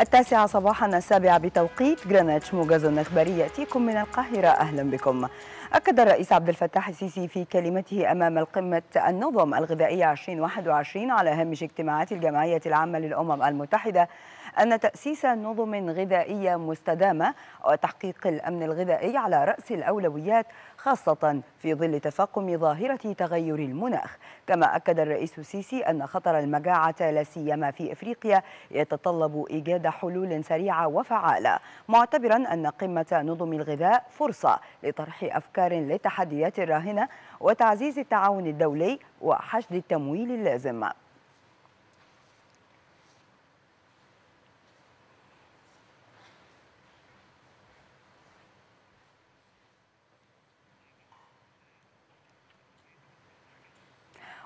التاسعة صباحا السابعة بتوقيت جرينتش موجز إخباري يأتيكم من القاهرة أهلا بكم أكد الرئيس عبد الفتاح السيسي في كلمته أمام القمة النظم الغذائية 2021 على هامش اجتماعات الجمعية العامة للأمم المتحدة أن تأسيس نظم غذائية مستدامة وتحقيق الأمن الغذائي على رأس الأولويات خاصة في ظل تفاقم ظاهرة تغير المناخ كما أكد الرئيس السيسي أن خطر المجاعة لا سيما في إفريقيا يتطلب إيجاد حلول سريعة وفعالة معتبرا أن قمة نظم الغذاء فرصة لطرح أفكار للتحديات الراهنة وتعزيز التعاون الدولي وحشد التمويل اللازم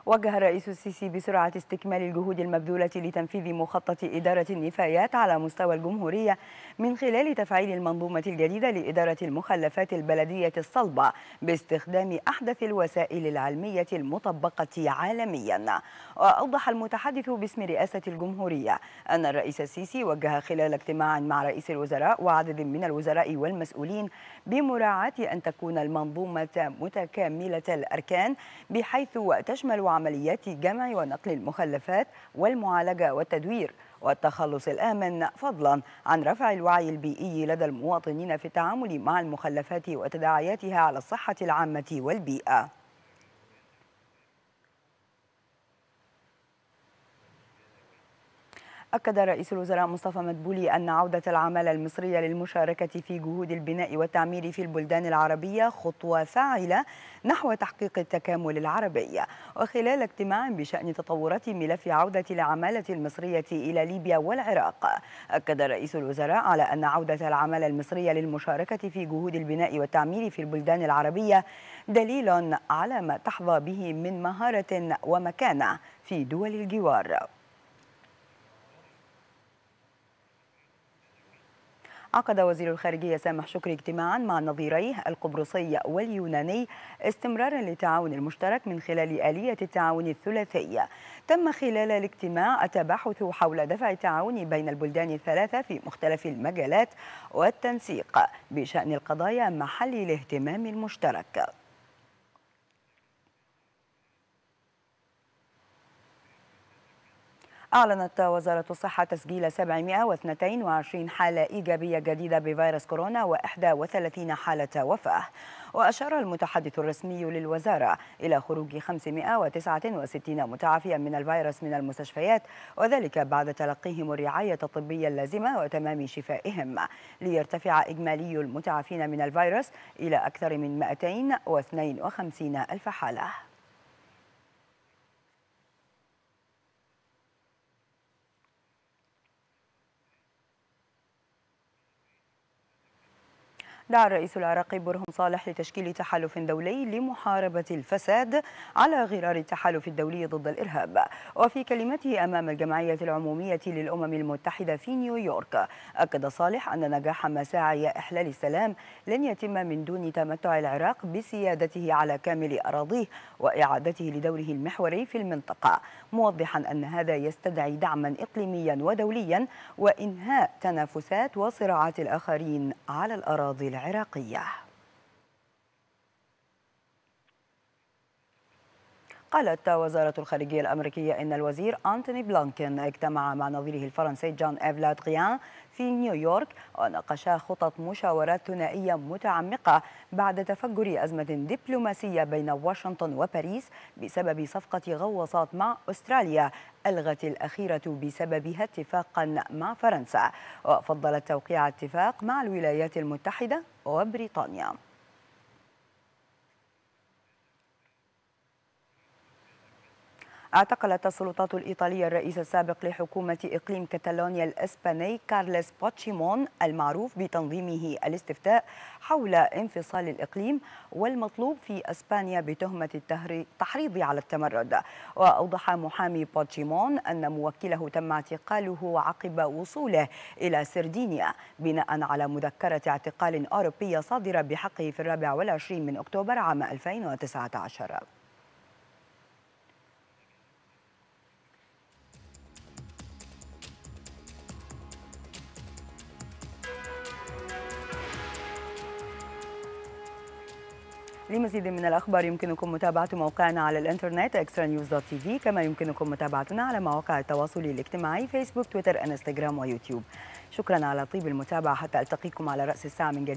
وجه الرئيس السيسي بسرعة استكمال الجهود المبذولة لتنفيذ مخطط إدارة النفايات على مستوى الجمهورية من خلال تفعيل المنظومة الجديدة لإدارة المخلفات البلدية الصلبة باستخدام أحدث الوسائل العلمية المطبقة عالميا وأوضح المتحدث باسم رئاسة الجمهورية أن الرئيس السيسي وجه خلال اجتماع مع رئيس الوزراء وعدد من الوزراء والمسؤولين بمراعاة أن تكون المنظومة متكاملة الأركان بحيث تشمل عمليات جمع ونقل المخلفات والمعالجة والتدوير والتخلص الآمن فضلا عن رفع الوعي البيئي لدى المواطنين في التعامل مع المخلفات وتداعياتها على الصحة العامة والبيئة أكد رئيس الوزراء مصطفى مدبولي أن عودة العمالة المصرية للمشاركة في جهود البناء والتعمير في البلدان العربية خطوة فاعلة نحو تحقيق التكامل العربي وخلال اجتماع بشأن تطورات ملف عودة العمالة المصرية إلى ليبيا والعراق أكد رئيس الوزراء على أن عودة العمالة المصرية للمشاركة في جهود البناء والتعمير في البلدان العربية دليل على ما تحظى به من مهارة ومكانة في دول الجوار عقد وزير الخارجية سامح شكري اجتماعا مع نظيريه القبرصي واليوناني استمرارا للتعاون المشترك من خلال آلية التعاون الثلاثي تم خلال الاجتماع التباحث حول دفع التعاون بين البلدان الثلاثة في مختلف المجالات والتنسيق بشأن القضايا محل الاهتمام المشترك أعلنت وزارة الصحة تسجيل 722 حالة إيجابية جديدة بفيروس كورونا و31 حالة وفاة وأشار المتحدث الرسمي للوزارة إلى خروج 569 متعافيا من الفيروس من المستشفيات وذلك بعد تلقيهم الرعاية الطبية اللازمة وتمام شفائهم ليرتفع إجمالي المتعافين من الفيروس إلى أكثر من 252 ألف حالة دعا الرئيس العراقي برهم صالح لتشكيل تحالف دولي لمحاربة الفساد على غرار التحالف الدولي ضد الإرهاب وفي كلمته أمام الجمعية العمومية للأمم المتحدة في نيويورك أكد صالح أن نجاح مساعي إحلال السلام لن يتم من دون تمتع العراق بسيادته على كامل أراضيه وإعادته لدوره المحوري في المنطقة موضحا أن هذا يستدعي دعما إقليميا ودوليا وإنهاء تنافسات وصراعات الآخرين على الأراضي العراقيه قالت وزارة الخارجية الأمريكية أن الوزير أنتوني بلانكن اجتمع مع نظيره الفرنسي جان إيف غيان في نيويورك وناقشا خطط مشاورات ثنائية متعمقة بعد تفجر أزمة دبلوماسية بين واشنطن وباريس بسبب صفقة غواصات مع أستراليا ألغت الأخيرة بسببها اتفاقا مع فرنسا وفضلت توقيع اتفاق مع الولايات المتحدة وبريطانيا اعتقلت السلطات الإيطالية الرئيس السابق لحكومة إقليم كتالونيا الإسباني كارلس باتشيمون المعروف بتنظيمه الاستفتاء حول انفصال الإقليم والمطلوب في أسبانيا بتهمة التحريض على التمرد وأوضح محامي باتشيمون أن موكله تم اعتقاله عقب وصوله إلى سردينيا بناء على مذكرة اعتقال أوروبية صادرة بحقه في الرابع والعشرين من أكتوبر عام 2019 لمزيد من الأخبار يمكنكم متابعة موقعنا على الإنترنت extranews.tv كما يمكنكم متابعتنا على مواقع التواصل الاجتماعي فيسبوك تويتر انستغرام ويوتيوب شكرا على طيب المتابعة حتى ألتقيكم على رأس الساعة من جديد